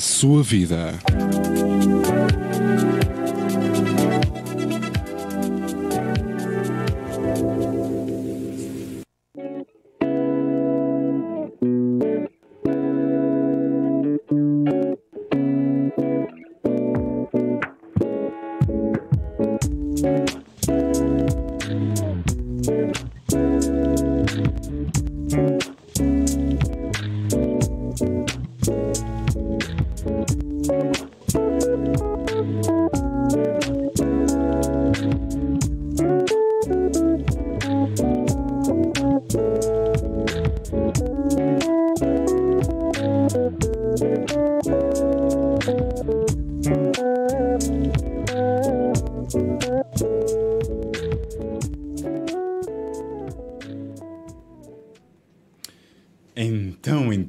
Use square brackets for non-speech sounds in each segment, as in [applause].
sua vida.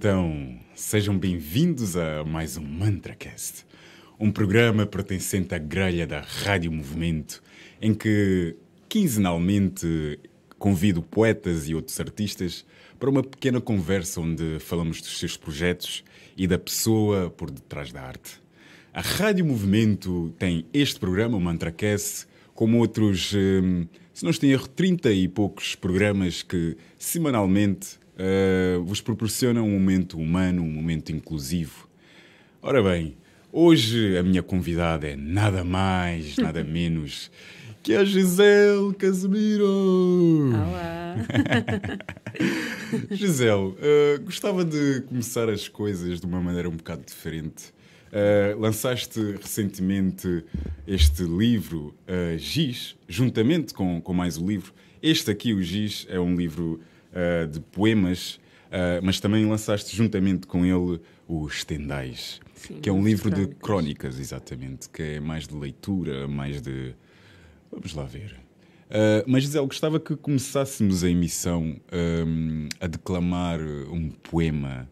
então, sejam bem-vindos a mais um MantraCast, um programa pertencente à grelha da Rádio Movimento, em que quinzenalmente convido poetas e outros artistas para uma pequena conversa onde falamos dos seus projetos e da pessoa por detrás da arte. A Rádio Movimento tem este programa, o MantraCast, como outros, hum, se não estou em erro, 30 e poucos programas que semanalmente eh, vos proporciona um momento humano, um momento inclusivo. Ora bem, hoje a minha convidada é nada mais, [laughs] nada menos que a Gisele Casimiro. Olá! [laughs] Gisele, uh, gostava de começar as coisas de uma maneira um bocado diferente. Uh, lançaste recentemente este livro, uh, Giz, juntamente com, com mais o um livro. Este aqui, o Giz, é um livro uh, de poemas, uh, mas também lançaste juntamente com ele o Estendais, que é um livro de crónicas, exatamente, que é mais de leitura, mais de. Vamos lá ver. Uh, mas, Gisele, gostava que começássemos a emissão um, ehm, a declamar um poema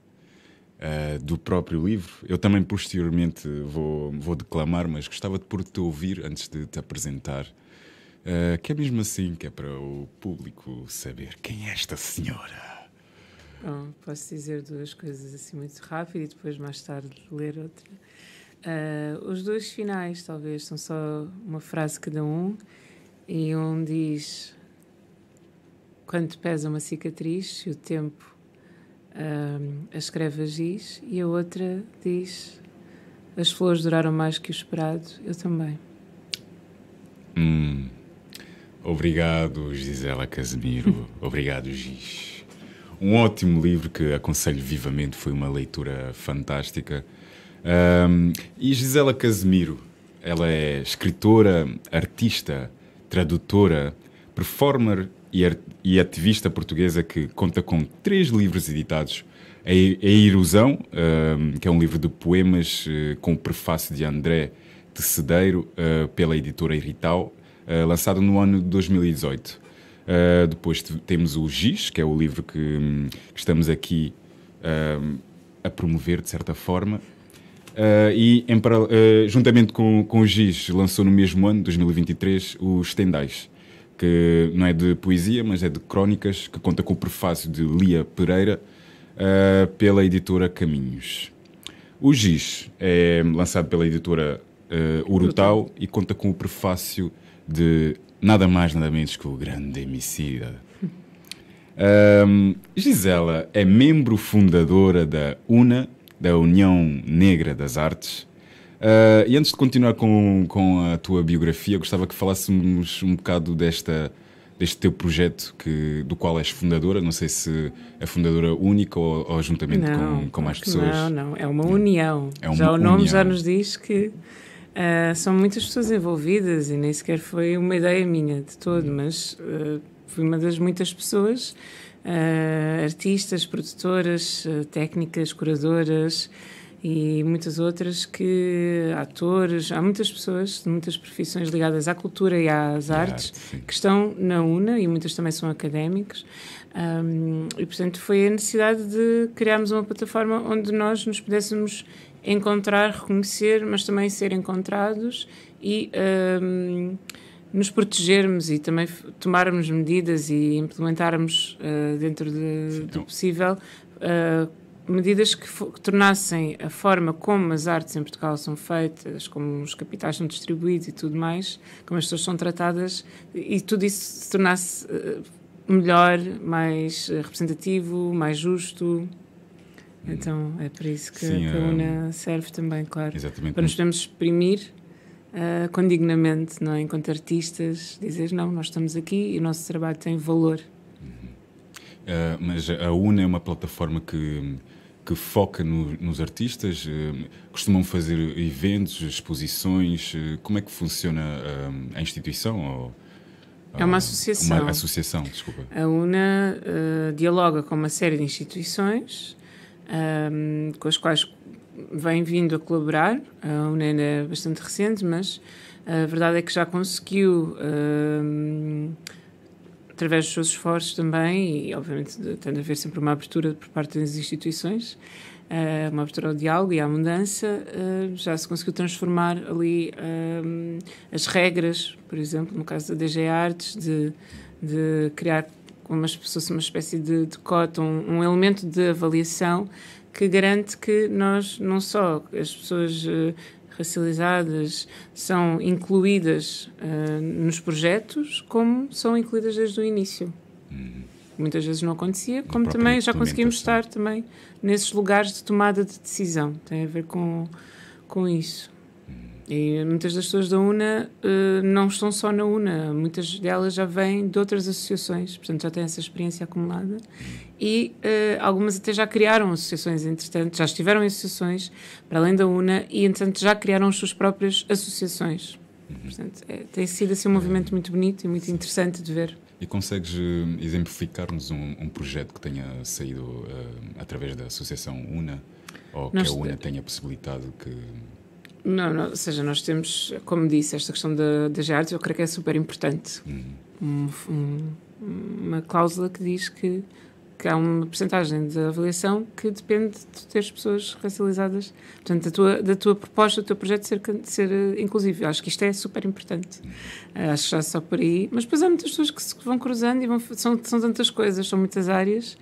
Uh, do próprio livro. Eu também posteriormente vou, vou declamar, mas gostava de por te ouvir antes de te apresentar eh, que é mesmo assim que é para o público saber quem é esta senhora. Bom, posso dizer duas coisas assim muito rápido e depois mais tarde ler outra. Uh, os dois finais, talvez, são só uma frase cada um. E um diz: Quando pesa uma cicatriz, se o tempo uh, a escreve a giz. E a outra diz: As flores duraram mais que o esperado, eu também. Hum. Obrigado, Gisela Casemiro. [laughs] Obrigado, Gis. Um ótimo livro que aconselho vivamente, foi uma leitura fantástica. Um, e Gisela Casemiro, ela é escritora, artista, tradutora, performer e, e ativista portuguesa que conta com três livros editados. A, a um, que é um livro de poemas uh, com o prefácio de André Tecedeiro uh, eh, pela editora Irrital, eh, lançado no ano de 2018. Uh, eh, depois temos o GIS, que é o livro que, que estamos aqui eh, a promover, de certa forma. Uh, e em, juntamente com, com o GIS, lançou no mesmo ano, 2023, os Tendais, que não é de poesia, mas é de crónicas, que conta com o prefácio de Lia Pereira pela editora Caminhos. O GIS é lançado pela editora uh, Urutau e conta com o prefácio de nada mais, nada menos que o grande Emicida. Um, Gisela é membro fundadora da UNA, da União Negra das Artes. Uh, e antes de continuar com, com a tua biografia, gostava que falássemos um bocado desta, deste teu projeto que, do qual és fundadora. Não sei se é fundadora única ou, ou juntamente não, com, com mais pessoas. Não, não, é uma união. É uma já o nome já nos diz que Uh, são muitas pessoas envolvidas e nem sequer foi uma ideia minha de todo, uhum. mas uh, fui uma das muitas pessoas, uh, artistas, produtoras, técnicas, curadoras e muitas outras que atores, há muitas pessoas de muitas profissões ligadas à cultura e às artes arte, que estão na UNA e muitas também são académicos um, e portanto foi a necessidade de criarmos uma plataforma onde nós nos pudéssemos encontrar, reconhecer, mas também ser encontrados e um, nos protegermos e também tomarmos medidas e implementarmos uh, dentro de, do então possível uh, medidas que, que, tornassem a forma como as artes em Portugal são feitas, como os capitais são distribuídos e tudo mais, como as pessoas são tratadas e tudo isso se tornasse uh, melhor, mais representativo, mais justo. Uhum. Então é por isso que Sim, a é. coluna serve também, claro. Exatamente. Para nos podermos exprimir uh, condignamente, não é? Enquanto artistas, dizer não, nós estamos aqui e o nosso trabalho tem valor. Uh, mas a UNA é uma plataforma que, que foca no, nos artistas, uh, costumam fazer eventos, exposições. Uh, como é que funciona a instituição? Ou, é uma associação. Uma associação, desculpa. A UNA dialoga com uma série de instituições um, com as quais vem vindo a colaborar. A ah, UNEN é bastante recente, mas a verdade é que já conseguiu, um, através dos seus esforços também, e obviamente tendo a haver sempre uma abertura por parte das instituições, ah, uma abertura ao diálogo e à mudança, ah, já se conseguiu transformar ali um, as regras, por exemplo, no caso da DG Artes, de, de criar como se fosse uma espécie de, de cota, um, um elemento de avaliação que garante que nós, não só as pessoas uh, racializadas são incluídas uh, nos projetos, como são incluídas desde o início. Uhum. Muitas vezes não acontecia, como também já conseguimos estar também nesses lugares de tomada de decisão. Tem a ver com, com isso. E muitas das pessoas da UNA uh, não estão só na UNA, muitas delas já vêm de outras associações, portanto já têm essa experiência acumulada e uh, algumas até já criaram associações, entretanto, já estiveram em associações para além da UNA e, entretanto, já criaram as suas próprias associações. Uhum. Portanto, é, tem sido assim um movimento muito bonito e muito interessante de ver. E consegues eh, exemplificar-nos um, um, projeto que tenha saído uh, através da Associação UNA ou Nós que a UNA tenha possibilitado que não, não, ou seja, nós temos, como disse, esta questão da, das artes, eu creio que é super importante. Uhum. Um, um, uma cláusula que diz que, que há uma percentagem de avaliação que depende de teres pessoas racializadas, portanto, da tua, da tua proposta, do teu projeto ser, ser eh, inclusivo. Eu acho que isto é super importante. Uhum. Eh, acho que já só por aí. Mas depois há muitas pessoas que se vão cruzando e vão, são, são tantas coisas, são muitas áreas.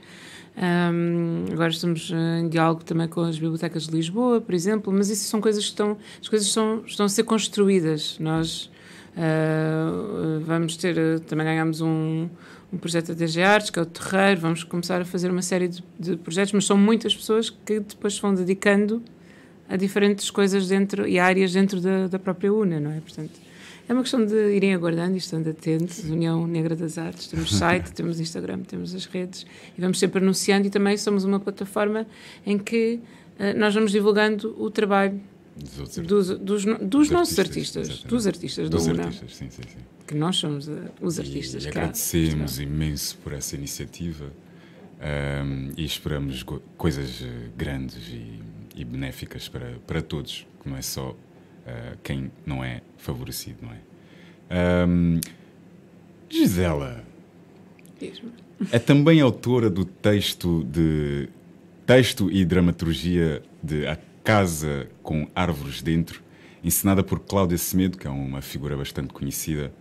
Um, agora estamos eh, em diálogo também com as bibliotecas de Lisboa, por exemplo, mas isso são coisas que estão, as coisas estão, estão a ser construídas. Nós uh, vamos ter, eh, também ganhamos um, um projeto da DG Artes, que é o Terreiro, vamos começar a fazer uma série de, de projetos, mas são muitas pessoas que depois vão dedicando a diferentes coisas dentro e áreas dentro da, da própria UNA, não é? Portanto, é uma questão de irem aguardando e estando atentos. União Negra das Artes, temos [laughs] site, temos Instagram, temos as redes e vamos sempre anunciando e também somos uma plataforma em que uh, nós vamos divulgando o trabalho dos, dos, dos, dos nossos artistas, artistas dos artistas do dos UNA. sim, sim, sim. Que nós somos uh, os artistas. E, e agradecemos imenso por essa iniciativa um, ehm, e esperamos coisas eh, grandes e, e benéficas para, para todos, que não é só eh, quem não é favorecido, não é? Um, Gisela é também autora do texto de texto e dramaturgia de A Casa com Árvores Dentro, ensinada por Cláudia Semedo, que é uma figura bastante conhecida,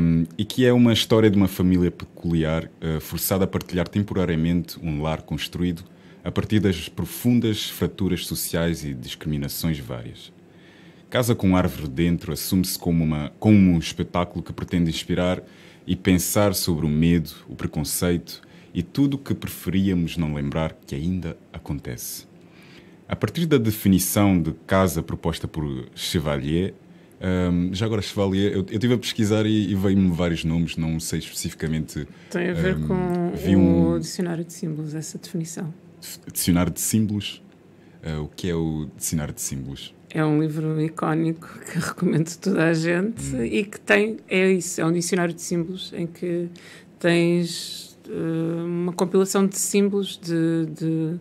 um, e que é uma história de uma família peculiar, uh, forçada a partilhar temporariamente um lar construído a partir das profundas fraturas sociais e discriminações várias. Casa com Árvore Dentro assume-se como, como um espetáculo que pretende inspirar e pensar sobre o medo, o preconceito e tudo o que preferíamos não lembrar que ainda acontece. A partir da definição de casa proposta por Chevalier, um, já agora Chevalier, eu, eu estive a pesquisar e, e veio-me vários nomes, não sei especificamente. Tem a ver um, com o um... dicionário de símbolos, essa definição. Dicionário de símbolos? Uh, o que é o dicionário de símbolos? É um livro icónico que recomendo a toda a gente hum. e que tem, é isso, é um dicionário de símbolos em que tens uh, uma compilação de símbolos de, de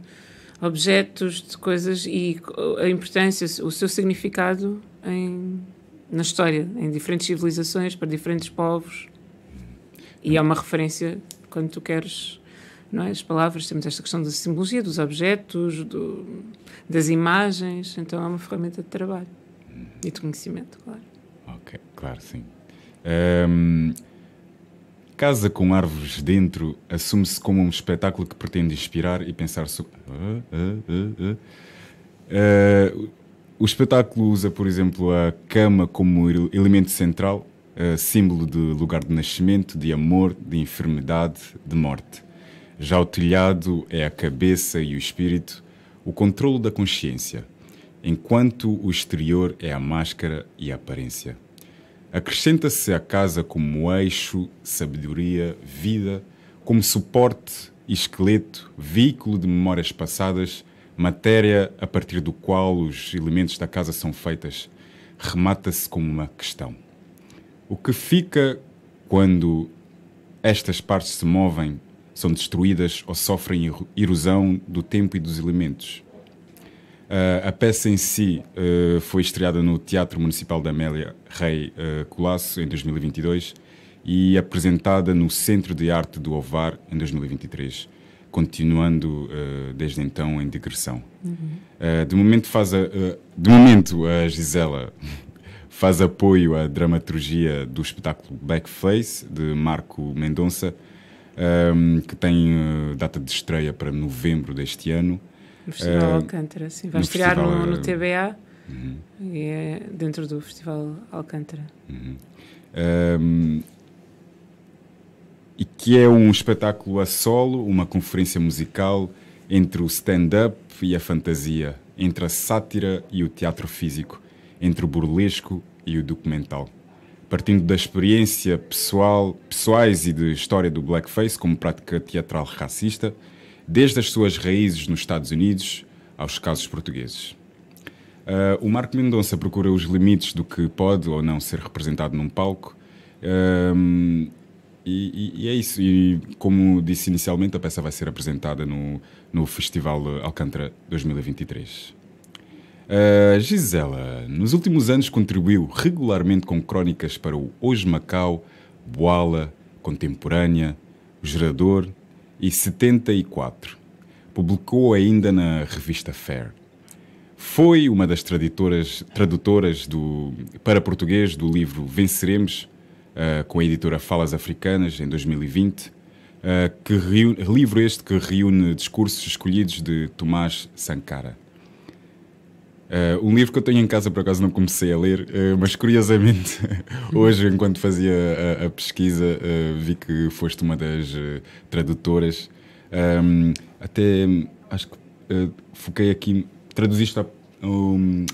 objetos, de coisas e a importância, o seu significado em, na história, em diferentes civilizações, para diferentes povos. E é uma referência quando tu queres não é? As palavras, temos esta questão da simbologia, dos objetos, do, das imagens, então é uma ferramenta de trabalho e de conhecimento, claro. Ok, claro, sim. Um, casa com árvores dentro assume-se como um espetáculo que pretende inspirar e pensar sobre. Uh, ah, uh, ah, uh, ah, o espetáculo usa, por exemplo, a cama como elemento central, símbolo de lugar de nascimento, de amor, de enfermidade, de morte. Já o telhado é a cabeça e o espírito, o controle da consciência, enquanto o exterior é a máscara e a aparência. Acrescenta-se a casa como eixo, sabedoria, vida, como suporte, esqueleto, veículo de memórias passadas, matéria a partir do qual os elementos da casa são feitas, remata-se como uma questão. O que fica quando estas partes se movem são destruídas ou sofrem erosão do tempo e dos elementos. Uh, ah, a peça em si uh, foi estreada no Teatro Municipal da Amélia Rei uh, Colasso em 2022 e apresentada no Centro de Arte do Ovar em 2023, continuando uh, desde então em digressão. Uhum. de momento faz a, de momento a Gisela faz apoio à dramaturgia do espetáculo Backface de Marco Mendonça um, que tem uh, data de estreia para novembro deste ano. No Festival uh, Alcântara, sim. Vai no estrear Festival, no, no, eh, TBA uhum. e é dentro do Festival Alcântara. Um, uhum. e que é um espetáculo a solo, uma conferência musical entre o stand-up e a fantasia, entre a sátira e o teatro físico, entre o burlesco e o documental partindo da experiência pessoal, pessoais e de história do blackface como prática teatral racista, desde as suas raízes nos Estados Unidos aos casos portugueses. Uh, o Marco Mendonça procura os limites do que pode ou não ser representado num palco. e, e, e, é isso. E como disse inicialmente, a peça vai ser apresentada no, no Festival Alcântara 2023. Uh, Gisela, nos últimos anos contribuiu regularmente com crónicas para o Hoje Macau, Boala, Contemporânea, o Gerador e 74. Publicou ainda na revista Fair. Foi uma das tradutoras, tradutoras do, para português do livro Venceremos, uh, com a editora Falas Africanas, em 2020. Uh, eh, que livro este que reúne discursos escolhidos de Tomás Sankara. Uh, um livro que eu tenho em casa, por acaso não comecei a ler, uh, mas curiosamente, [laughs] hoje, enquanto fazia a, a pesquisa, uh, vi que foste uma das tradutoras. Um, até acho que foquei aqui, traduziste a, um,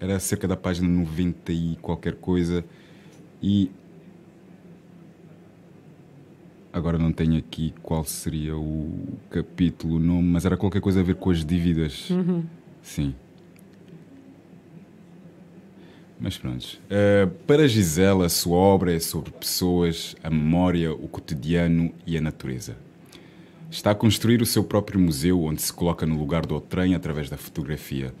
era cerca da página 90 e qualquer coisa, e agora não tenho aqui qual seria o capítulo, o nome, mas era qualquer coisa a ver com as dívidas. Uhum. Sim. Mas pronto. Uh, para Gisela, sua obra é sobre pessoas, a memória, o cotidiano e a natureza. Está a construir o seu próprio museu, onde se coloca no lugar do trem através da fotografia,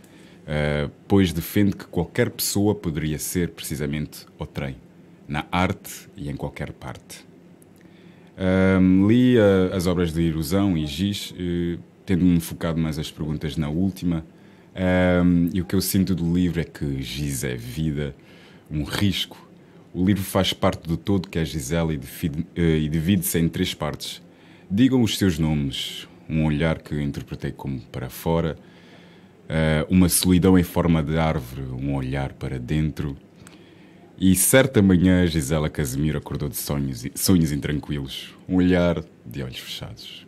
uh, pois defende que qualquer pessoa poderia ser precisamente o trem, na arte e em qualquer parte. li eh, as obras de Ilusão e Giz, tendo-me focado mais as perguntas na última, um, e o que eu sinto do livro é que Giz é vida, um risco. O livro faz parte do todo que é Gisela eh, e, divide-se em três partes. Digam os seus nomes, um olhar que interpretei como para fora, eh, uma solidão em forma de árvore, um olhar para dentro. E certa manhã, Gisela Casimiro acordou de sonhos, sonhos intranquilos, um olhar de olhos fechados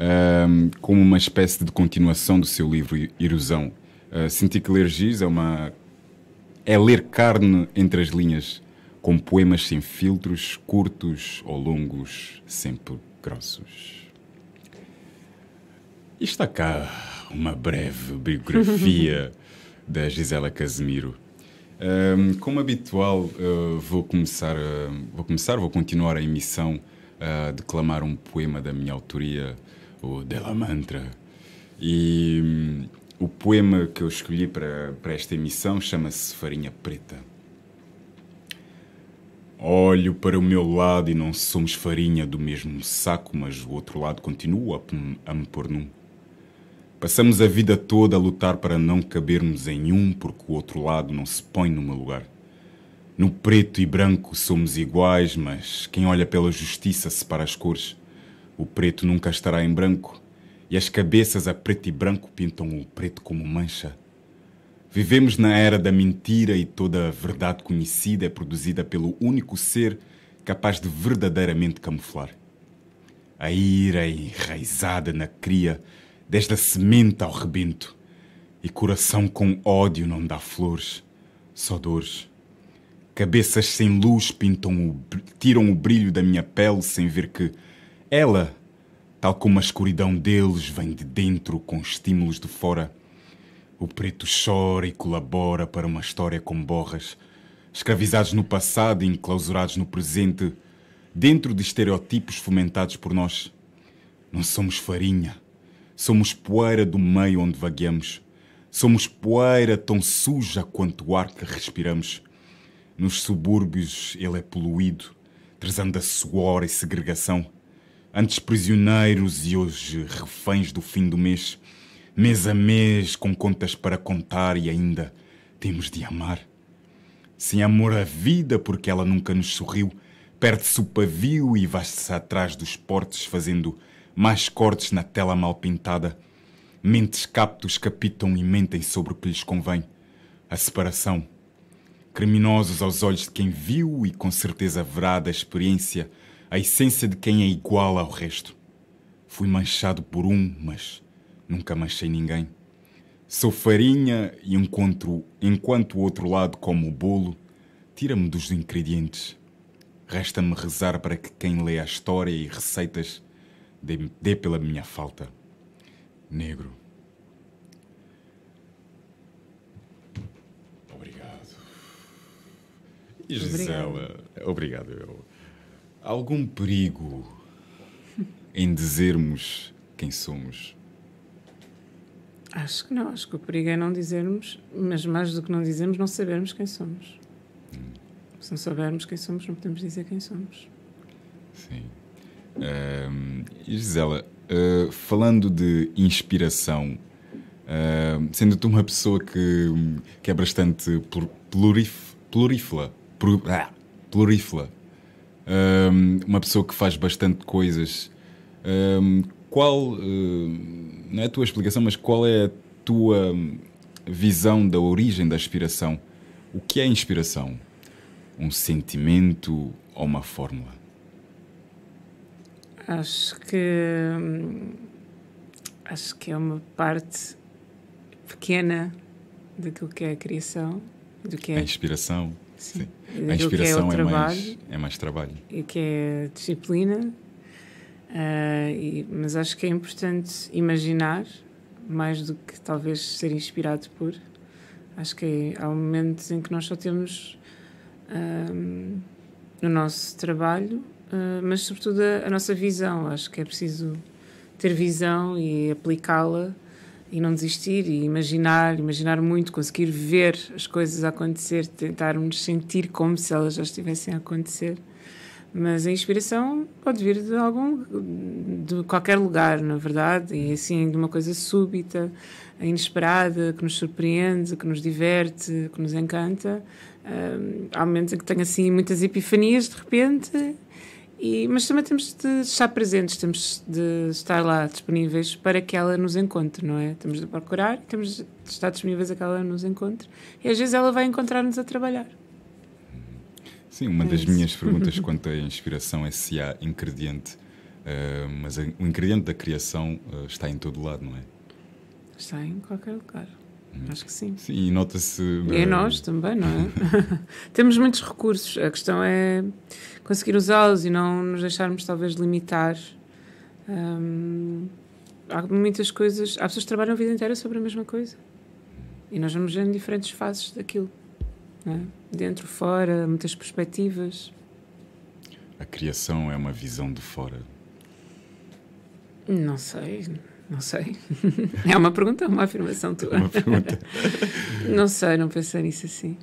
um, ehm, como uma espécie de continuação do seu livro Erosão. Uh, senti que ler Giz é uma. é ler carne entre as linhas, com poemas sem filtros, curtos ou longos, sempre grossos. E está cá uma breve biografia [laughs] da Gisela Casimiro. Um, ehm, como habitual, uh, vou começar, uh, vou começar, vou continuar a emissão a declamar um poema da minha autoria o Della Mantra. E hum, o poema que eu escolhi para, para esta emissão chama-se Farinha Preta. Olho para o meu lado e não somos farinha do mesmo saco, mas o outro lado continua a, a me pôr num. Passamos a vida toda a lutar para não cabermos em um, porque o outro lado não se põe no meu lugar. No preto e branco somos iguais, mas quem olha pela justiça separa as cores. O preto nunca estará em branco, e as cabeças a preto e branco pintam o preto como mancha. Vivemos na era da mentira e toda a verdade conhecida é produzida pelo único ser capaz de verdadeiramente camuflar. A ira enraizada na cria, desde a semente ao rebento, e coração com ódio não dá flores, só dores. Cabeças sem luz pintam o, tiram o brilho da minha pele sem ver que ela, tal como a escuridão deles, vem de dentro com estímulos de fora. O preto chora e colabora para uma história com borras, escravizados no passado e enclausurados no presente, dentro de estereotipos fomentados por nós. Não somos farinha, somos poeira do meio onde vagueamos. Somos poeira tão suja quanto o ar que respiramos. Nos subúrbios ele é poluído, trazendo a suor e segregação antes prisioneiros e hoje reféns do fim do mês, mês a mês com contas para contar e ainda temos de amar. Sem amor à vida, porque ela nunca nos sorriu, perde-se o pavio e vai-se atrás dos portes, fazendo mais cortes na tela mal pintada. Mentes captos capitam e mentem sobre o que lhes convém. A separação. Criminosos aos olhos de quem viu e com certeza verá da experiência a essência de quem é igual ao resto. Fui manchado por um, mas nunca manchei ninguém. Sou farinha e encontro, enquanto o outro lado como o bolo, tira-me dos ingredientes. Resta-me rezar para que quem lê a história e receitas dê, dê pela minha falta. Negro. Obrigado. Gisela, obrigado. obrigado eu algum perigo em dizermos quem somos? Acho que não, acho que o perigo é não dizermos, mas mais do que não dizermos, não sabermos quem somos. Hum. Se não soubermos quem somos, não podemos dizer quem somos. Sim. Uh, Gisela, uh, falando de inspiração, uh, hum, sendo tu uma pessoa que, que é bastante plur, plurif, plurifla, plur, ah, plurifla um, uma pessoa que faz bastante coisas. Um, qual, não é a tua explicação, mas qual é a tua visão da origem da inspiração? O que é inspiração? Um sentimento ou uma fórmula? Acho que hum, acho que é uma parte pequena daquilo que é a criação, do que é a inspiração. Sim. A é inspiração é, é, trabalho, mais, é mais trabalho. E que é disciplina. Uh, e, mas acho que é importante imaginar mais do que talvez ser inspirado por. Acho que há momentos em que nós só temos um, eh, no nosso trabalho, uh, mas sobretudo a, a, nossa visão. Acho que é preciso ter visão e aplicá-la e não desistir e imaginar, imaginar muito, conseguir ver as coisas acontecer, tentarmos sentir como se elas já estivessem a acontecer. Mas a inspiração pode vir de algum de qualquer lugar, na verdade, e assim de uma coisa súbita, inesperada, que nos surpreende, que nos diverte, que nos encanta. Um, há momentos em que tenho assim muitas epifanias de repente e, mas também temos de estar presentes, temos de estar lá disponíveis para que ela nos encontre, não é? Temos de procurar, temos de estar disponíveis a que ela nos encontre e às vezes ela vai encontrar-nos a trabalhar. Sim, uma é das isso. minhas perguntas [laughs] quanto à inspiração é se há ingrediente, uh, mas o ingrediente da criação uh, está em todo lado, não é? Está em qualquer lugar. Acho que sim. Sim, e nota-se. E é nós também, não é? [laughs] Temos muitos recursos, a questão é conseguir usá-los e não nos deixarmos, talvez, limitar. Hum, há muitas coisas. Há pessoas que trabalham a vida inteira sobre a mesma coisa e nós vamos em diferentes fases daquilo é? dentro, fora, muitas perspectivas. A criação é uma visão de fora? Não sei. Não sei. [laughs] É uma pergunta, uma afirmação tua. É uma pergunta. [laughs] não sei, não pensei nisso assim.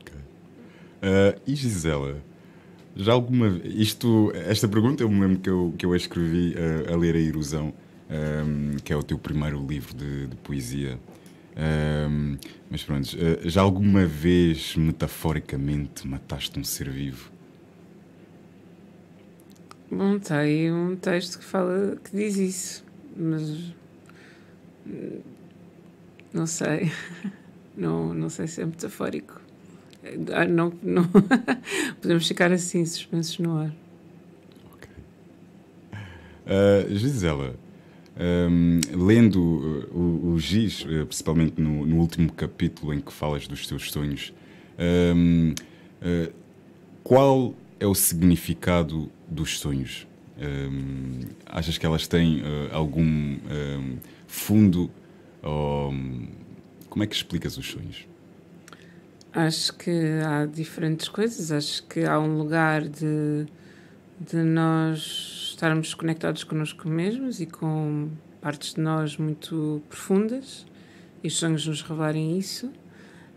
Okay. Uh, e Gisela, já alguma isto Esta pergunta eu me lembro que eu, que eu a escrevi uh, a ler A Ilusão, um, ehm, que é o teu primeiro livro de, de poesia. Um, ehm, mas pronto, uh, já alguma vez metaforicamente mataste um ser vivo? Bom, tem um texto que fala que diz isso mas hum, não sei, não, não sei se é metafórico. Ah, não, não [laughs] Podemos ficar assim, suspensos no ar. Ah, hum, uh, Gisela, um, lendo o, o Giz, eh, principalmente no, no, último capítulo em que falas dos teus sonhos, um, uh, eh, qual é o significado dos sonhos? Um, achas que elas têm uh, algum um, ehm, fundo? Ou, como é que explicas os sonhos? Acho que há diferentes coisas. Acho que há um lugar de, de nós estarmos conectados connosco mesmos e com partes de nós muito profundas e os sonhos nos revelarem isso.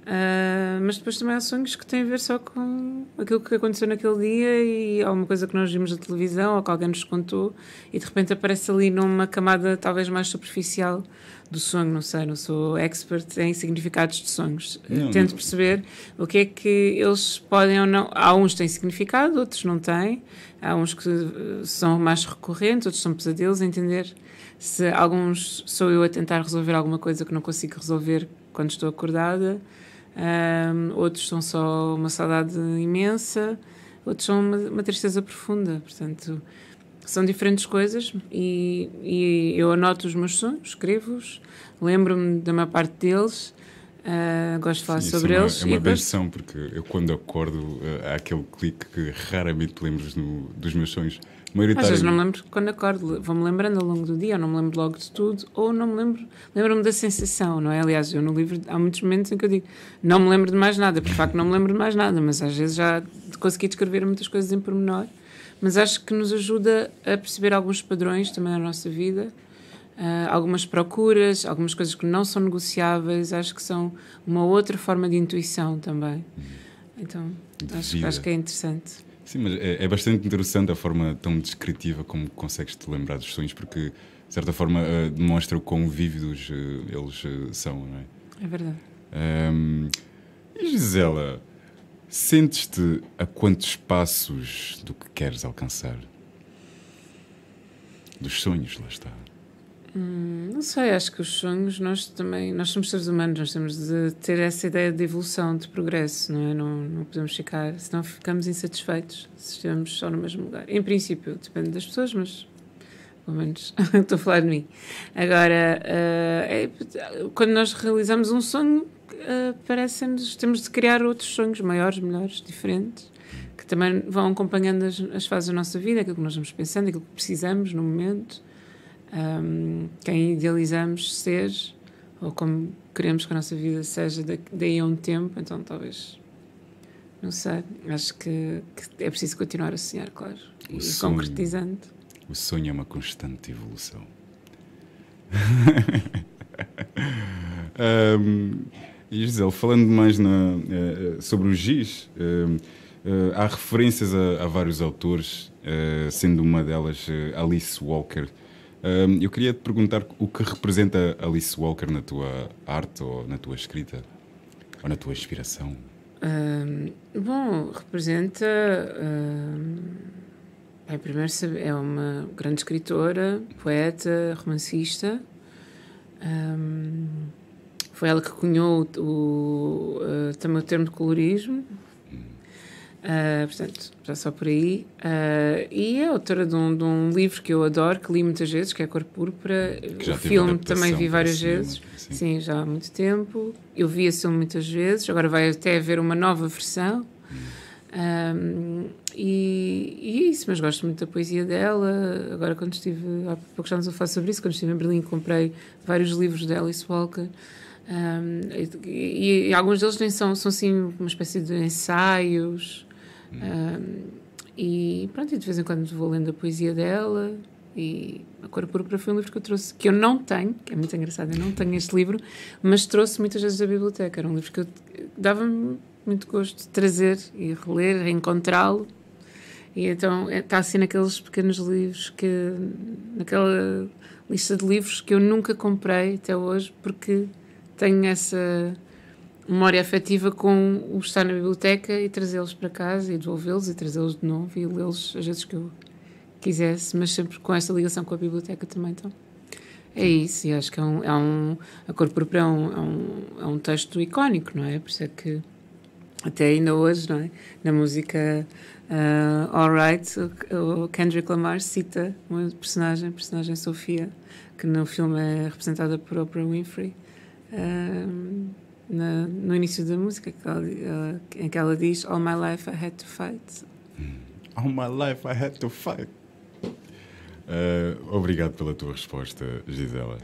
Uh, mas depois também há sonhos que têm a ver só com aquilo que aconteceu naquele dia e alguma coisa que nós vimos na televisão ou que alguém nos contou e de repente aparece ali numa camada talvez mais superficial do sonho, não sei, não sou expert em significados de sonhos. Não, Tento não. perceber o que é que eles podem ou não. Há uns que têm significado, outros não têm. Há uns que ah, são mais recorrentes, outros são pesadelos. Entender se alguns sou eu a tentar resolver alguma coisa que não consigo resolver quando estou acordada um, outros são só uma saudade imensa, outros são uma, uma tristeza profunda. Portanto, são diferentes coisas e, e eu anoto os meus sonhos, escrevo-os, lembro-me da maior parte deles. Uh, gosto de falar Sim, sobre é uma, eles. É uma benção, porque eu quando acordo uh, há aquele clique que raramente lembro no, dos meus sonhos. Às vezes não me lembro quando acordo, vou-me lembrando ao longo do dia, ou não me lembro logo de tudo, ou não me lembro, lembro-me da sensação, não é? Aliás, eu no livro há muitos momentos em que eu digo, não me lembro de mais nada, por facto não me lembro de mais nada, mas às vezes já consegui descrever muitas coisas em pormenor, mas acho que nos ajuda a perceber alguns padrões também na nossa vida. Uh, algumas procuras, algumas coisas que não são negociáveis, acho que são uma outra forma de intuição também. Então, acho, acho que é interessante. Sim, mas é, é, bastante interessante a forma tão descritiva como consegues te lembrar dos sonhos, porque de certa forma uh, demonstra o quão vívidos uh, eles uh, são, não é? É verdade. Um, e Gisela, sentes-te a quantos passos do que queres alcançar? Dos sonhos, lá está. Hum, não sei, acho que os sonhos, nós também, nós somos seres humanos, nós temos de ter essa ideia de evolução, de progresso, não é? Não, não podemos ficar, senão ficamos insatisfeitos se estivermos só no mesmo lugar. Em princípio, depende das pessoas, mas pelo menos [laughs] estou a falar de mim. Agora, uh, é, quando nós realizamos um sonho, uh, parece-nos, temos de criar outros sonhos, maiores, melhores, diferentes, que também vão acompanhando as, as fases da nossa vida, aquilo que nós vamos pensando, aquilo que precisamos no momento um, quem idealizamos ser ou como queremos que a nossa vida seja daí a um tempo, então talvez. Não sei, acho que, que é preciso continuar a sonhar, claro. O e sonho, concretizando. O sonho é uma constante evolução. um, [laughs] Gisele, falando mais na, eh, eh, sobre o giz, eh, há referências a, a vários autores, sendo uma delas Alice Walker um, eu queria te perguntar o que representa Alice Walker na tua arte ou na tua escrita ou na tua inspiração. Um, bom, representa. Um, primeiro, é uma grande escritora, poeta, romancista. Um, foi ela que cunhou o, o, eh, também o termo de colorismo, Uh, portanto, já só por aí. Uh, e é autora de um, de um, livro que eu adoro, que li muitas vezes, que é Cor Púrpura. O filme também vi várias vezes. Sim. sim. já há muito tempo. Eu vi esse filme muitas vezes. Agora vai até haver uma nova versão. e, e, é isso, mas gosto muito da poesia dela. Agora, quando estive, há pouco já nos a falar sobre isso, quando estive em Berlim, comprei vários livros de Alice Walker. Um, e, e, e, alguns deles nem são, são assim uma espécie de ensaios e pronto, e de vez em quando vou lendo a poesia dela e A Cor Púrpura foi um livro que eu trouxe, que eu não tenho, que é muito engraçado, eu não tenho este livro, mas trouxe muitas vezes da biblioteca. Era um livro que eu dava-me muito gosto de trazer e reler, reencontrá-lo. E então está eh, assim naqueles pequenos livros que. naquela lista de livros que eu nunca comprei até hoje, porque tenho essa memória afetiva com o estar na biblioteca e trazê-los para casa e devolvê-los e trazê-los de novo e lê-los às vezes que eu quisesse, mas sempre com esta ligação com a biblioteca também, então. É isso, e acho que é um, é um a cor púrpura é um, é um, é um texto icónico, não é? Por isso é que até ainda hoje, não é? Na música uh, Alright, o, o Kendrick Lamar cita uma personagem, a personagem Sofia, que no filme é representada por Oprah Winfrey. Uh, na, no início da música, que ela, uh, em que ela diz All my life I had to fight. [laughs] All my life I had to fight. Uh, obrigado pela tua resposta, Gisela.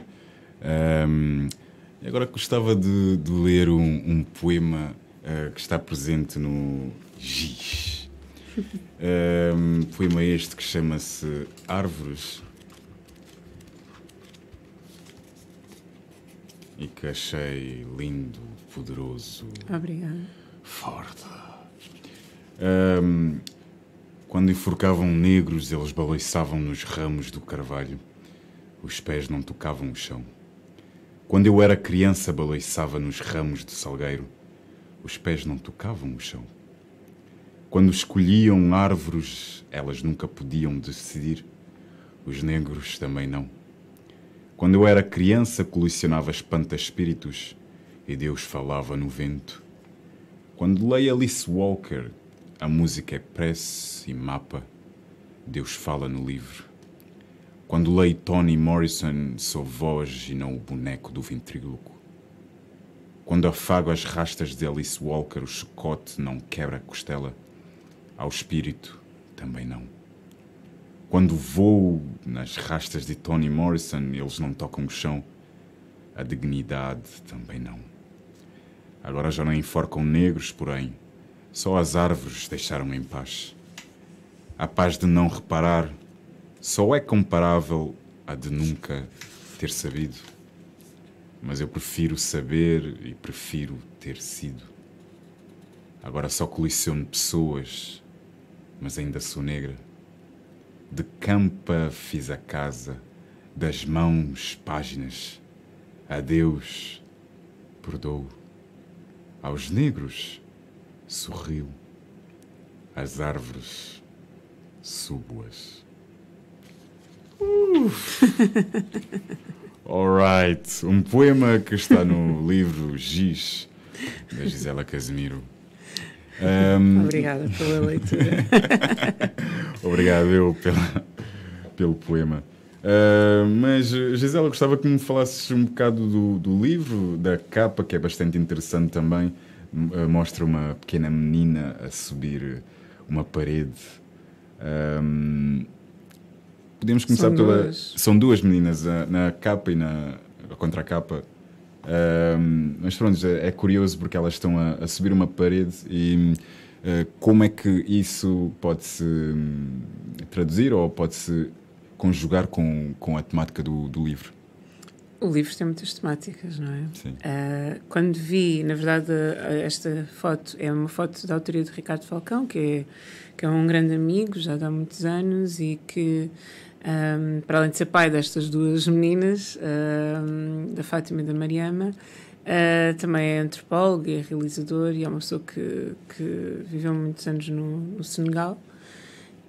Um, ehm, agora gostava de, de ler um, um poema uh, que está presente no GIS. [laughs] um ehm, poema este que chama-se Árvores e que achei lindo, poderoso. Obrigada. Forte. Um, quando enforcavam negros, eles balançavam nos ramos do carvalho. Os pés não tocavam o chão. Quando eu era criança, balançava nos ramos do salgueiro. Os pés não tocavam o chão. Quando escolhiam árvores, elas nunca podiam decidir. Os negros também não. Quando eu era criança, colecionava espantas espíritos e Deus falava no vento. Quando leio Alice Walker, a música é prece e mapa, Deus fala no livro. Quando leio Toni Morrison, sou voz e não o boneco do ventríloco. Quando afago as rastas de Alice Walker, o chicote não quebra a costela. Ao espírito, também não. Quando vou nas rastas de Toni Morrison, eles não tocam o chão. A dignidade também não. Agora já não enforcam negros, porém. Só as árvores deixaram em paz. A paz de não reparar só é comparável à de nunca ter sabido. Mas eu prefiro saber e prefiro ter sido. Agora só coleciono pessoas, mas ainda sou negra. De campa fiz a casa, das mãos páginas. A Deus perdoou Aos negros sorriu. As árvores subo-as. [laughs] Alright, um poema que está no livro Giz, da Gisela Casimiro. Um... Ehm, Obrigada pela leitura. [laughs] Obrigado eu pela, pelo poema. Uh, mas, Gisela, gostava que me falasses um bocado do, do livro, da capa, que é bastante interessante também. Uh, mostra uma pequena menina a subir uma parede. Um, ehm, podemos começar São pela. Duas. São duas meninas, eh, na capa e na contracapa. Um, mas pronto, é, é, curioso porque elas estão a, a subir uma parede e uh, como é que isso pode-se um, traduzir ou pode-se conjugar com, com a temática do, do livro? O livro tem muitas temáticas, não é? Sim. Uh, quando vi, na verdade, esta foto é uma foto da autoria de Ricardo Falcão, que é, que é um grande amigo, já há muitos anos, e que um, para além de ser pai destas duas meninas, um, da Fátima e da Mariama, uh, também é antropólogo, é realizador e é uma pessoa que, que viveu muitos anos no, no Senegal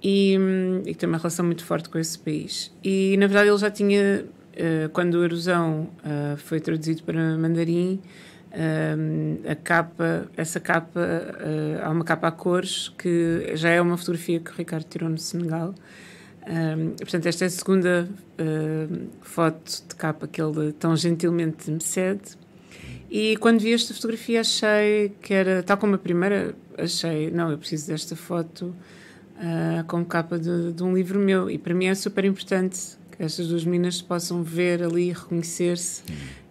e, um, e tem uma relação muito forte com esse país. E na verdade ele já tinha, uh, quando o Erosão uh, ah, foi traduzido para mandarim, a capa, essa capa, há uma capa a cores que já é uma fotografia que o Ricardo tirou no Senegal um, portanto, esta é a segunda uh, foto de capa que ele tão gentilmente me cede. E quando vi esta fotografia, achei que era, tal como a primeira, achei, não, eu preciso desta foto uh, como capa de, de um livro meu. E para mim é super importante que estas duas meninas possam ver ali e reconhecer-se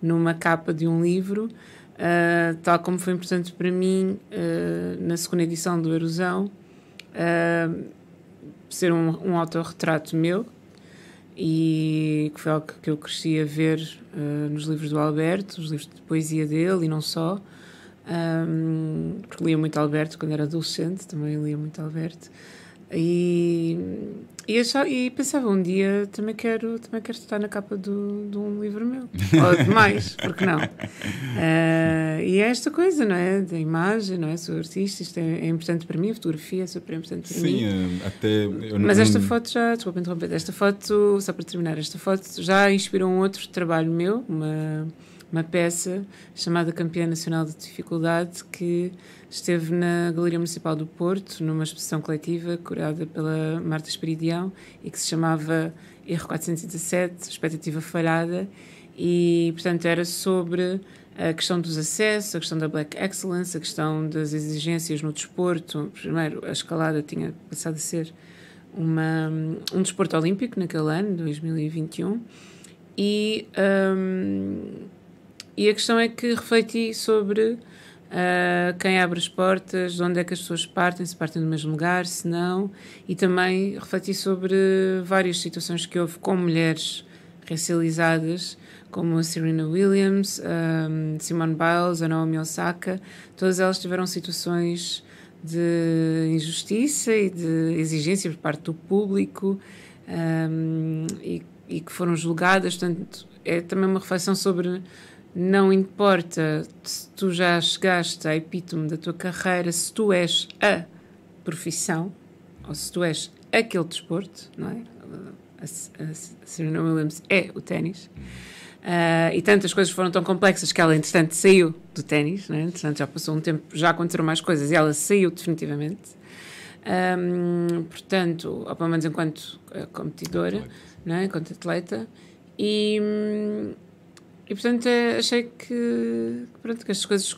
numa capa de um livro. Uh, tal como foi importante para mim uh, na segunda edição do Erosão, uh, ser um, um autorretrato meu e que foi algo que eu cresci a ver uh, nos livros do Alberto, os livros de poesia dele e não só, um, porque lia muito Alberto quando era adolescente, também lia muito Alberto. E, e, achava, e pensava, um dia também quero, também quero estar na capa do, de um livro meu, [laughs] ou de mais, porque não? Uh, e é esta coisa, não é? Da imagem, não é? Sou artista, isto é, é importante para mim, a fotografia é super importante para Sim, mim. Sim, eh, até. Mas não... esta foto já, desculpa interromper, esta foto, só para terminar, esta foto já inspirou um outro trabalho meu, uma uma peça chamada Campeã Nacional de Dificuldade, que esteve na Galeria Municipal do Porto, numa exposição coletiva curada pela Marta Esperidião e que se chamava Erro 417, Expectativa Falhada, e portanto era sobre a questão dos acessos, a questão da Black Excellence, a questão das exigências no desporto. Primeiro, a escalada tinha passado a ser uma, um desporto olímpico naquele ano, 2021, e. Um, hum, e a questão é que refleti sobre uh, quem abre as portas, de onde é que as pessoas partem, se partem do mesmo lugar, se não, e também refleti sobre várias situações que houve com mulheres racializadas, como a Serena Williams, um, ah, Simone Biles, a Naomi Osaka, todas elas tiveram situações de injustiça e de exigência por parte do público um, ah, e, e, que foram julgadas, portanto, é também uma reflexão sobre não importa se tu já chegaste à epítome da tua carreira, se tu és a profissão ou se tu és aquele desporto, não é? A, a, a Serena Williams é o ténis. Uh, e tantas coisas foram tão complexas que ela, entretanto, saiu do ténis, né? entretanto, já passou um tempo, já aconteceram mais coisas e ela saiu definitivamente. Um, portanto, ou pelo menos enquanto ah, competidora, atleta. Né? enquanto atleta, e, hum, e portanto é, achei que, pronto, que coisas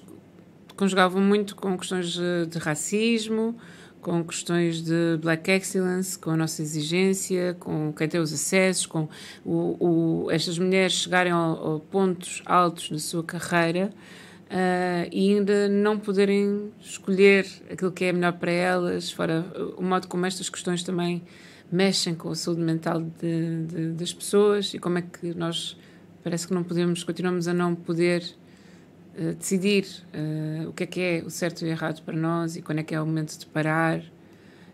conjugavam muito com questões de racismo, com questões de Black Excellence, com a nossa exigência, com quem tem os acessos, com o, o, estas mulheres chegarem a, pontos altos na sua carreira uh, e ainda não poderem escolher aquilo que é melhor para elas, fora o modo como estas questões também mexem com a saúde mental de, de, das pessoas e como é que nós parece que não podemos, continuamos a não poder uh, decidir uh, o que é que é o certo e o errado para nós e quando é que é o momento de parar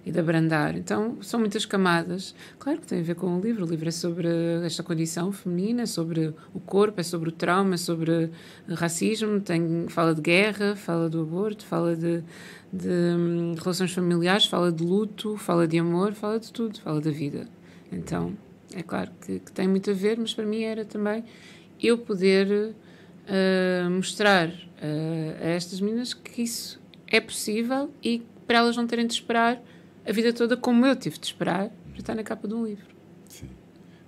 e de abrandar. Então, são muitas camadas. Claro que tem a ver com o livro. O livro é sobre esta condição feminina, é sobre o corpo, é sobre o trauma, é sobre racismo, tem, fala de guerra, fala do aborto, fala de, de hum, relações familiares, fala de luto, fala de amor, fala de tudo, fala da vida. Então. É claro que, que tem muito a ver, mas para mim era também eu poder uh, mostrar uh, a estas meninas que isso é possível e para elas não terem de esperar a vida toda como eu tive de esperar para estar na capa de um livro. Sim.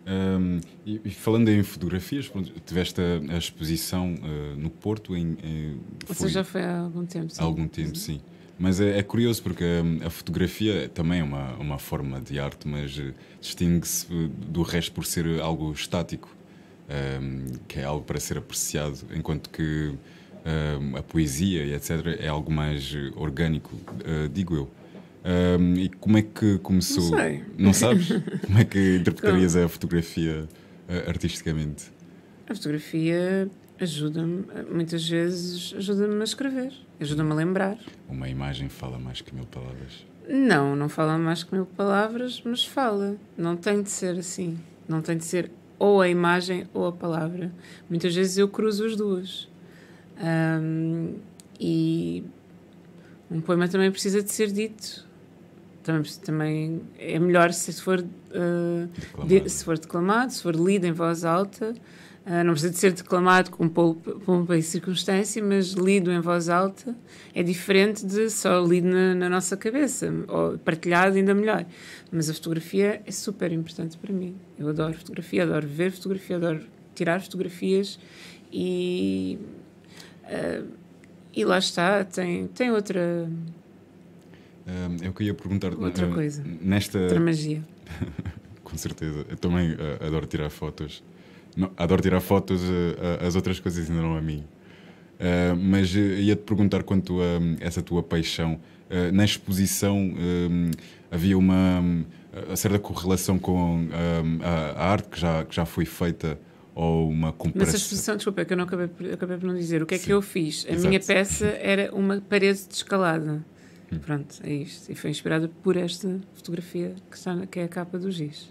Um, e, e, falando em fotografias, tiveste a, a exposição uh, no Porto em, em foi, Ou seja, já foi há algum tempo. Sim. Há algum tempo, uhum. sim. sim. Mas é, é curioso porque a, hum, a, fotografia também é uma, uma forma de arte, mas eh, distingue-se eh, do resto por ser algo estático, um, que é algo para ser apreciado, enquanto que um, a poesia e etc. é algo mais eh, orgânico, uh, digo eu. Um, e como é que começou? Não sei. Não sabes? [laughs] Como é que interpretarias então a fotografia uh, artisticamente? A fotografia Ajuda-me, muitas vezes, ajuda-me a escrever, ajuda-me a lembrar. Uma imagem fala mais que mil palavras. Não, não fala mais que mil palavras, mas fala. Não tem de ser assim. Não tem de ser ou a imagem ou a palavra. Muitas vezes eu cruzo as duas. Um, e um poema também precisa de ser dito. Também, também é melhor se for, uh, ah, de, se for declamado, se for lido em voz alta. Ah, não precisa de ser declamado com pompa e circunstância, mas lido em voz alta é diferente de só lido na, na, nossa cabeça, ou partilhado ainda melhor. Mas a fotografia é super importante para mim. Eu adoro fotografia, adoro ver fotografia, adoro tirar fotografias e. Uh, e lá está, tem, tem outra. Uh, eu queria perguntar outra coisa. Nesta. Outra magia. [laughs] com certeza. Eu também ah, adoro tirar fotos. Não, adoro tirar fotos eh, as outras coisas, ainda não a mim. Uh, mas eh, ia-te perguntar quanto a essa tua paixão. Uh, na exposição um, havia uma, certa correlação com um, a, a, arte que já, que já foi feita ou uma comparação. Nessa exposição, desculpa, é que eu não acabei, acabei por não dizer. O que é Sim. que eu fiz? A Exato. minha peça era uma parede descalada. Hum. Pronto, é isto. E foi inspirada por esta fotografia que, está, que é a capa do Giz.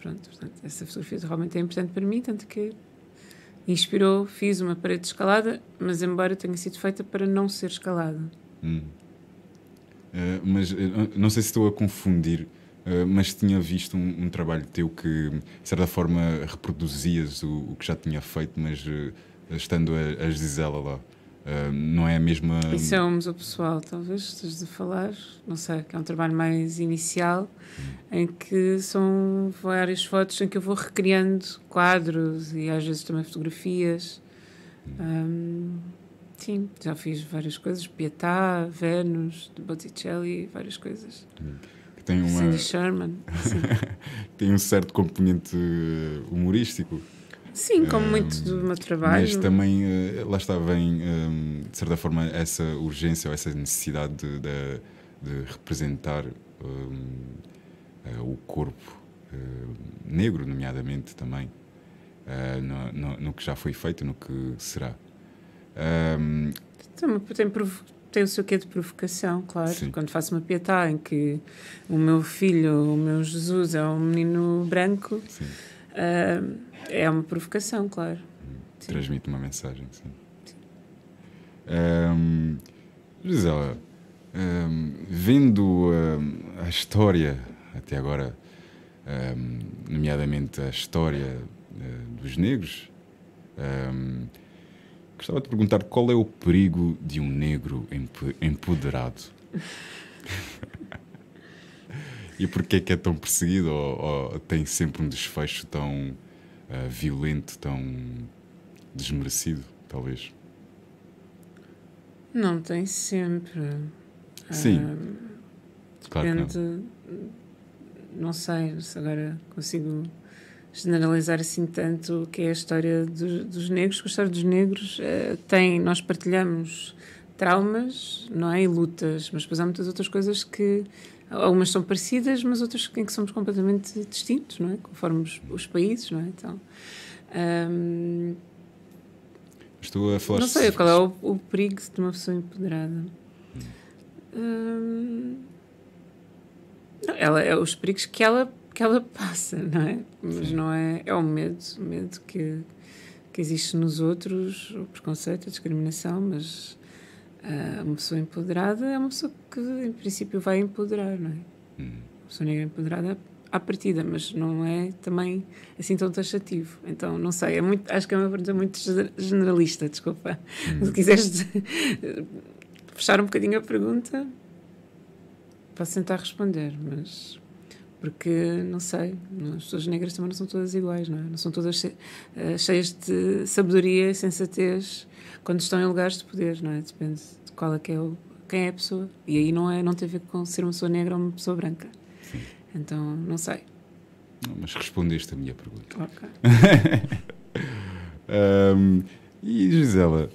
Pronto, portanto, essa fotografia realmente é importante para mim, tanto que inspirou, fiz uma parede escalada, mas embora tenha sido feita para não ser escalada. Hum. Uh, mas eh, não sei se estou a confundir, uh, mas tinha visto um, um, trabalho teu que, de certa forma, reproduzias o, o que já tinha feito, mas uh, estando a, a Gisela lá. Uh, não é a mesma. Isso é um o pessoal, talvez, estás a falar, não sei, que é um trabalho mais inicial, em que são várias fotos em que eu vou recriando quadros e às vezes também fotografias. Um, sim, já fiz várias coisas: Pietà, Vênus, de Botticelli, várias coisas. Uhum. Tem uma... Cindy Sherman. [laughs] tem um certo componente humorístico. Sim, como eh, muito do meu trabalho. Mas também, eh, lá está, vem, eh, de certa forma, essa urgência ou essa necessidade de, de, de representar um, o corpo negro, nomeadamente, também, no, no, no, que já foi feito, no que será. Um, ehm, tem, tem o seu quê de provocação, claro. Sim. Quando faço uma pietá em que o meu filho, o meu Jesus, é um menino branco. Sim. Ehm, é uma provocação, claro. Sim. Transmite uma mensagem, sim. sim. Um, Gisela, um, vendo a história até agora, nomeadamente a história uh, dos negros, gostava de perguntar qual é o perigo de um negro empoderado? [laughs] e porquê é que é tão perseguido ou, ou tem sempre um desfecho tão uh, violento, tão desmerecido, talvez. Não, tem sempre. Sim. Uh, depende. Claro não. não. sei se agora consigo generalizar assim tanto que é a história dos, dos negros, que a história dos negros uh, tem. Nós partilhamos traumas, não é? E lutas, mas depois há muitas outras coisas que Algumas são parecidas, mas outras em que somos completamente distintos, não é? Conforme os, os países, não é? Então, hum, Estou a falar Não sei qual é o, o, perigo de uma pessoa empoderada. Hum, ela, é os perigos que ela, que ela passa, não é? Mas Sim. não é. É o medo, o medo que, que existe nos outros, o preconceito, a discriminação, mas ah, uma pessoa empoderada é uma pessoa que, em princípio, vai empoderar, não é? Hum. Uma pessoa negra empoderada à partida, mas não é também assim tão taxativo. Então, não sei, é muito, acho que é uma pergunta muito generalista, desculpa. Hum. Se quiseres [laughs] fechar um bocadinho a pergunta, posso tentar responder, mas. Porque, não sei, as pessoas negras também não são todas iguais, não é? Não são todas ah, cheias de sabedoria e sensatez quando estão em lugares de poder, não é? Depende de qual é que é o, quem é a pessoa. E aí não, é, não tem a ver com ser uma pessoa negra ou uma pessoa branca. Sim. Então, não sei. Não, mas respondeste a minha pergunta. Ok. um, [laughs] e Gisela,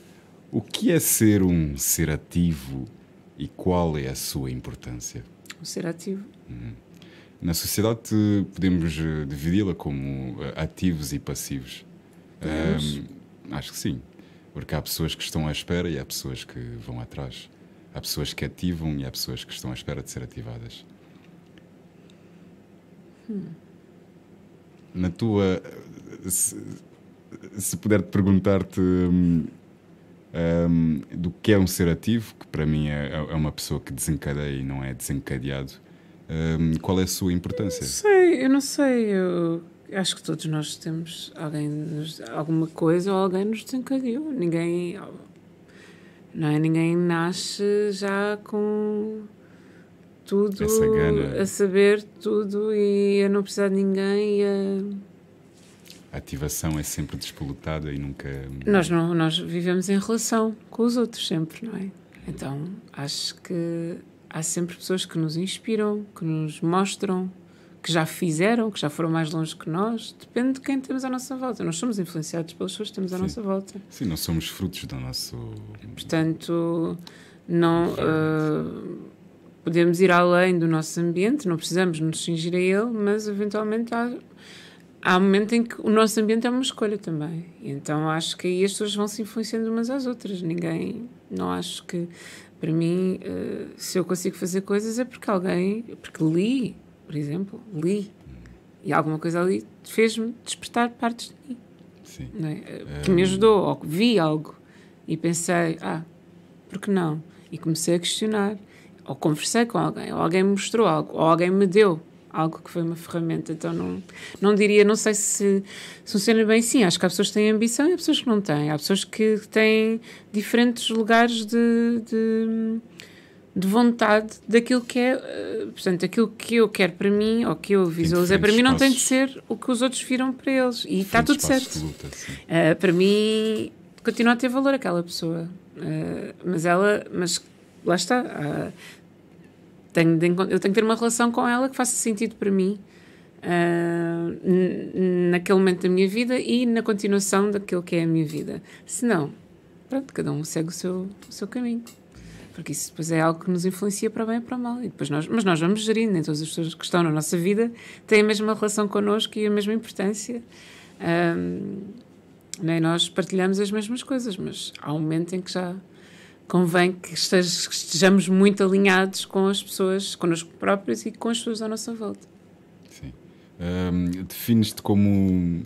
o que é ser um ser ativo e qual é a sua importância? O ser ativo. Hum. Na sociedade podemos eh, dividi-la como eh, ativos e passivos. Um, acho que sim. Porque há pessoas que estão à espera e há pessoas que vão atrás. Há pessoas que ativam e há pessoas que estão à espera de ser ativadas. Hum. Na tua. Se, se puder te perguntar-te um, hum, do que é um ser ativo, que para mim é, é, é uma pessoa que desencadeia e não é desencadeado, um, qual é a sua importância? não sei, eu não sei. Eu acho que todos nós temos alguém nos, alguma coisa ou alguém nos desencadeou. Ninguém não é? Ninguém nasce já com tudo a saber tudo e a não precisar de ninguém a... a ativação é sempre despolutada e nunca nós não nós vivemos em relação com os outros sempre não é então acho que há sempre pessoas que nos inspiram que nos mostram que já fizeram, que já foram mais longe que nós, depende de quem temos à nossa volta. Nós somos influenciados pelas pessoas que temos à Sim. nossa volta. Sim, nós somos frutos do nosso. Portanto, não. Uh, podemos ir além do nosso ambiente, não precisamos nos cingir a ele, mas eventualmente há, há um momento em que o nosso ambiente é uma escolha também. então acho que aí as pessoas vão se influenciando umas às outras. Ninguém. Não acho que. Para mim, eh, se eu consigo fazer coisas é porque alguém. porque li por exemplo, li. E alguma coisa ali fez-me despertar partes de mim. Sim. É? é? Que me ajudou, ou vi algo. E pensei, ah, por que não? E comecei a questionar. Ou conversei com alguém, ou alguém me mostrou algo, ou alguém me deu algo que foi uma ferramenta. Então não, não diria, não sei se, se funciona bem sim. Acho que há pessoas que têm ambição e há pessoas que não têm. Há pessoas que têm diferentes lugares de, de de vontade daquilo que é, eh, portanto, aquilo que eu quero para mim ou que eu visualizei para mim não tem de ser o que os outros viram para eles e está tudo certo. Luta, uh, para mim continua a ter valor aquela pessoa, uh, mas ela, mas lá está, uh, tenho de, eu tenho que ter uma relação com ela que faça sentido para mim. naquele momento da minha vida e na continuação daquilo que é a minha vida. Se não, pronto, cada um segue o seu, o seu caminho porque isso depois é algo que nos influencia para bem e para mal. E depois nós, mas nós vamos gerindo, nem todas as pessoas que estão na nossa vida têm a mesma relação connosco e a mesma importância. Um, nem nós partilhamos as mesmas coisas, mas há um momento em que já convém que estejamos muito alinhados com as pessoas, connosco próprios e com as pessoas à nossa volta. Sim. Um, Defines-te como.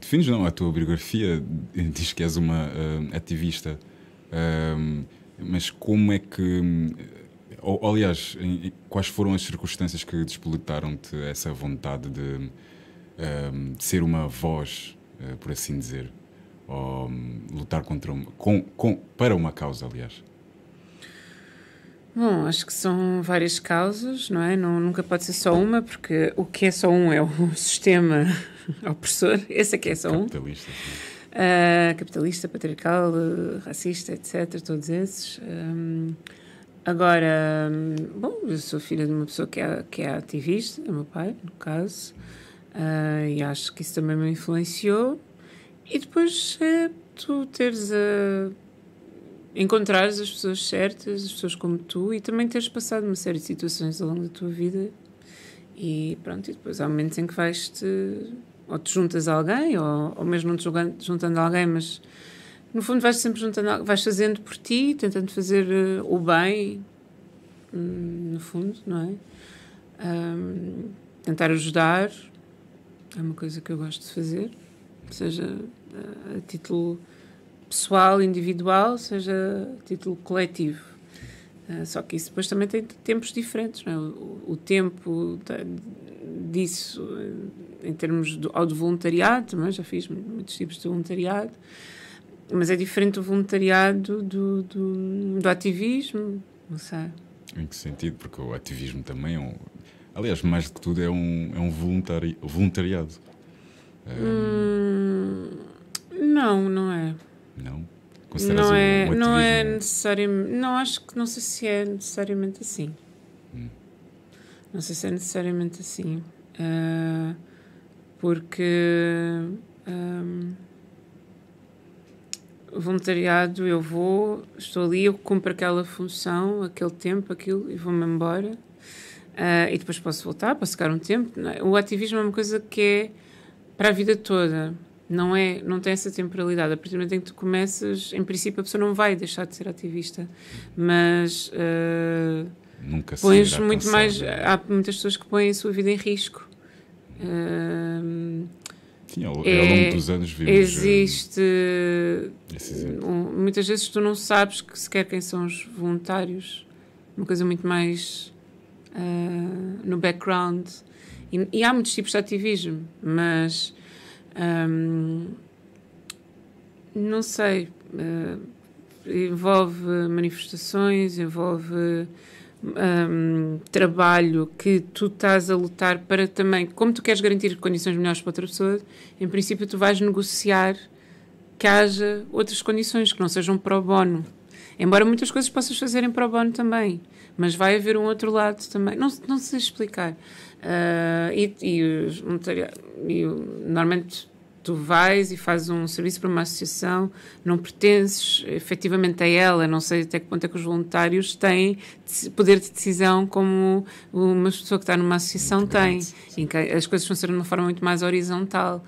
Defines, não, a tua biografia [laughs] diz que és uma um, ativista. Um, mas como é que. Ou, aliás, em, quais foram as circunstâncias que despoletaram-te essa vontade de, um, ehm, de ser uma voz, uh, por assim dizer? Ou um, lutar contra uma, com, com, para uma causa, aliás? Bom, acho que são várias causas, não é? Não, nunca pode ser só uma, porque o que é só um é o [laughs] sistema opressor, esse aqui é, é só um. Capitalista, Uh, capitalista, patriarcal, uh, racista, etc. Todos esses. Um, ah, agora, um, bom, eu sou filha de uma pessoa que é, que é ativista, é meu pai, no caso, uh, e acho que isso também me influenciou. E depois é tu teres a. Encontrares as pessoas certas, as pessoas como tu, e também teres passado uma série de situações ao longo da tua vida. E pronto, e depois há momentos em que vais-te ou te juntas a alguém, ou, ou mesmo não te juntando a alguém, mas no fundo vais sempre juntando, vais fazendo por ti, tentando fazer uh, o bem, um, no fundo, não é? Um, tentar ajudar é uma coisa que eu gosto de fazer, seja a, eh, a título pessoal, individual, seja a título coletivo. Uh, só que isso depois também tem tempos diferentes, não é? o, o tempo disso em termos ao de voluntariado mas já fiz muitos tipos de voluntariado, mas é diferente o voluntariado do, do, do ativismo, não sei. Em que sentido? Porque o ativismo também é um. Aliás, mais do que tudo, é um, é um voluntari, voluntariado. Hum, não, não é. Não? Consideras não é, um não é necessariamente. Não acho que não sei se é necessariamente assim. Hum. Não sei se é necessariamente assim. Uh, porque um, voluntariado eu vou, estou ali, eu cumpro aquela função, aquele tempo, aquilo, e vou-me embora. Uh, e depois posso voltar, posso ficar um tempo. É? O ativismo é uma coisa que é para a vida toda, não é não tem essa temporalidade. A partir do momento em que tu começas, em princípio, a pessoa não vai deixar de ser ativista, mas. Uh, Nunca pões muito mais. Há muitas pessoas que põem a sua vida em risco Sim, ao, é, ao longo é, dos anos vimos. Existe. Eh, um, muitas vezes tu não sabes que sequer quem são os voluntários. Uma coisa muito mais uh, no background. E, e, há muitos tipos de ativismo, mas. Um, não sei. Uh, envolve manifestações, envolve um, trabalho que tu estás a lutar para também, como tu queres garantir condições melhores para outra pessoa, em princípio tu vais negociar que haja outras condições que não sejam pro bono. Embora muitas coisas possas fazer em pro bono também, mas vai haver um outro lado também. Não, não sei explicar. Uh, e, e, os, e normalmente tu vais e fazes um serviço para uma associação, não pertences efetivamente a ela, não sei até que ponto é que os voluntários têm poder de decisão como uma pessoa que está numa associação muito tem, em que as coisas funcionam de uma forma muito mais horizontal.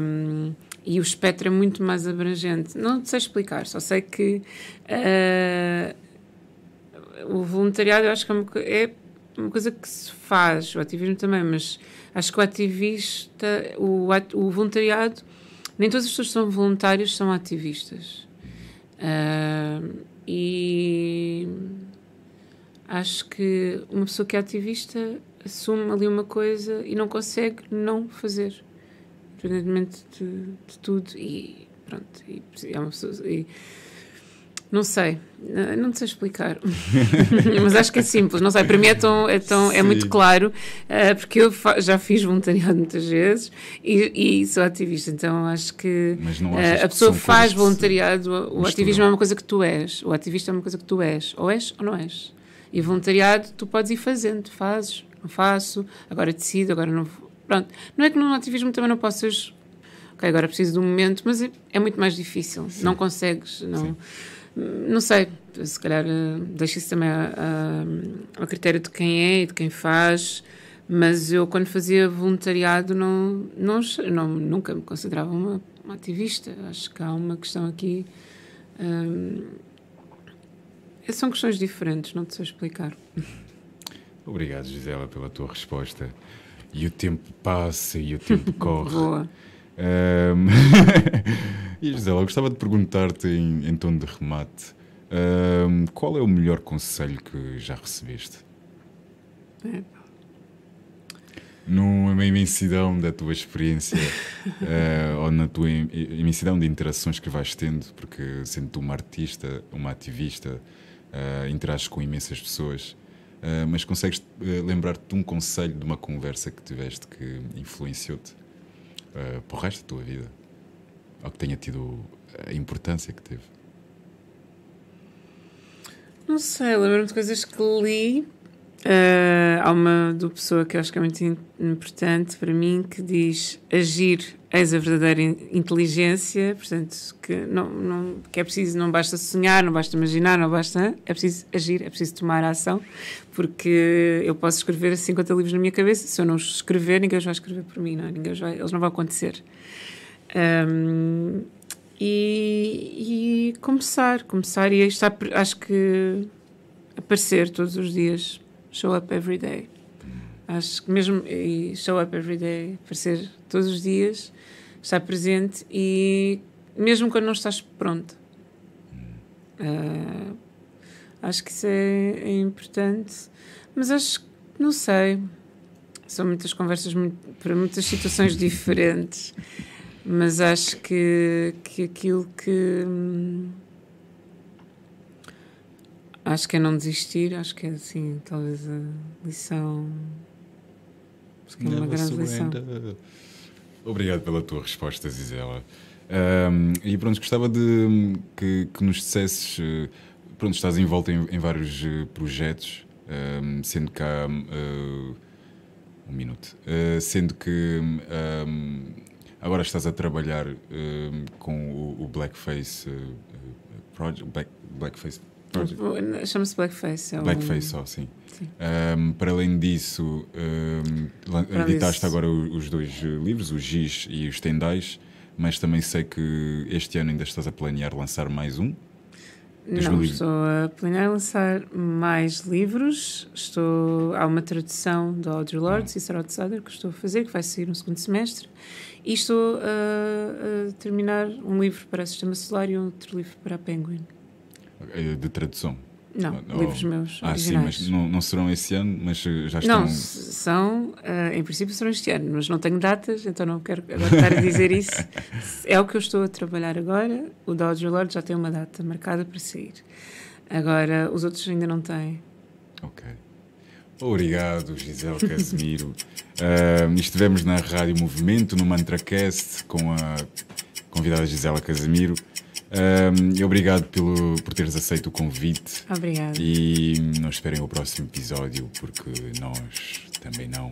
Um, e o espectro é muito mais abrangente. Não sei explicar, só sei que uh, o voluntariado eu acho que é uma, é uma coisa que se faz, o ativismo também, mas Acho que o ativista, o, o voluntariado, nem todas as pessoas que são voluntários são ativistas. Uh, e acho que uma pessoa que é ativista assume ali uma coisa e não consegue não fazer, independentemente de, de tudo. E pronto, e é uma pessoa. E, não sei, ah, não sei explicar, [laughs] mas acho que é simples, não sei, para mim é, tão, é, tão, é muito claro, ah, porque eu já fiz voluntariado muitas vezes e, e sou ativista, então acho que ah, a pessoa que faz voluntariado, o misturam. ativismo é uma coisa que tu és, o ativista é uma coisa que tu és, ou és ou não és, e voluntariado tu podes ir fazendo, fazes, não faço, agora decido, agora não, pronto, não é que no ativismo também não possas, ok, agora preciso de um momento, mas é, é muito mais difícil, Sim. não consegues, não... Sim não sei, se calhar eh, deixo isso também eh, ao critério de quem é e de quem faz, mas eu quando fazia voluntariado não, não, não nunca me considerava uma, uma, ativista. Acho que há uma questão aqui. Eh, são questões diferentes, não te sei explicar. [laughs] Obrigado, Gisela, pela tua resposta. E o tempo passa e o tempo [laughs] corre. Boa. Um... [laughs] E Gisela, eu gostava de perguntar-te em, em tom de remate: um, qual é o melhor conselho que já recebeste? É. Numa imensidão da tua experiência uh, [laughs] ou na tua imensidão de interações que vais tendo, porque sendo tu uma artista, uma ativista, uh, interages com imensas pessoas. Uh, mas consegues uh, lembrar-te de um conselho, de uma conversa que tiveste que influenciou-te uh, para o resto da tua vida? ou que tenha tido a importância que teve? Não sei, lembro-me de coisas que li. Uh, há uma do pessoa que eu acho que é muito importante para mim que diz agir és a verdadeira inteligência, portanto que não, não que é preciso não basta sonhar, não basta imaginar, não basta é preciso agir, é preciso tomar ação porque eu posso escrever 50 livros na minha cabeça se eu não os escrever ninguém os vai escrever por mim, não é? ninguém vai, eles não vão acontecer. Um, e, e, começar, começar e está, acho que aparecer todos os dias, show up every day. Acho que mesmo e show up every day, aparecer todos os dias, estar presente e mesmo quando não estás pronto. Uh, acho que isso é, é, importante, mas acho que não sei. São muitas conversas muito, para muitas situações diferentes mas acho que, que aquilo que. Hum, acho que é não desistir, acho que é assim, talvez a lição. Acho que é uma grande lição. Eh, obrigado pela tua resposta, Zizela. Um, e pronto, gostava de hum, que, que nos dissesses. Eh, pronto, estás envolta em, em vários eh, projetos, hum, um, sendo que há. Uh, um minuto. Uh, sendo que. Um, Agora estás a trabalhar uh, com o, o Blackface uh, Project. Blackface Chama-se Blackface. É um... Blackface só, oh, sim. sim. Um, para além disso, um, editaste agora os dois eh, livros, o Giz e os Tendais, mas também sei que este ano ainda estás a planear lançar mais um. Não, estou a planear lançar mais livros. Estou, há uma tradução do Audre Lorde e Sarah Outsider que estou a fazer, que vai sair no segundo semestre. E estou a, a terminar um livro para o Sistema Solar e outro livro para a Penguin. De tradução? Não, Ou... livros meus. Ah, originais. sim, mas não, não, serão esse ano, mas eh, já estão. Não, são, uh, em princípio serão este ano, mas não tenho datas, então não quero agora estar a dizer isso. [laughs] É o que eu estou a trabalhar agora. O Dodger Lord já tem uma data marcada para sair. Agora, os outros ainda não têm. Ok. Obrigado, Gisele Casemiro. uh, estivemos na Rádio Movimento, no MantraCast, com a convidada Gisela Casemiro. obrigado pelo, por teres aceito o convite. Obrigada. E não esperem o próximo episódio, porque nós também não.